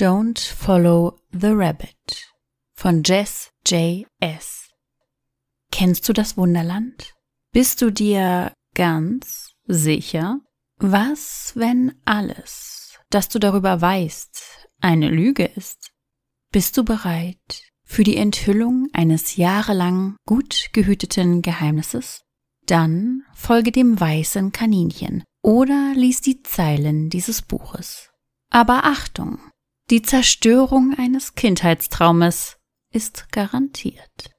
Don't Follow the Rabbit von Jess J. S. Kennst du das Wunderland? Bist du dir ganz sicher? Was, wenn alles, das du darüber weißt, eine Lüge ist? Bist du bereit für die Enthüllung eines jahrelang gut gehüteten Geheimnisses? Dann folge dem weißen Kaninchen oder lies die Zeilen dieses Buches. Aber Achtung, die Zerstörung eines Kindheitstraumes ist garantiert.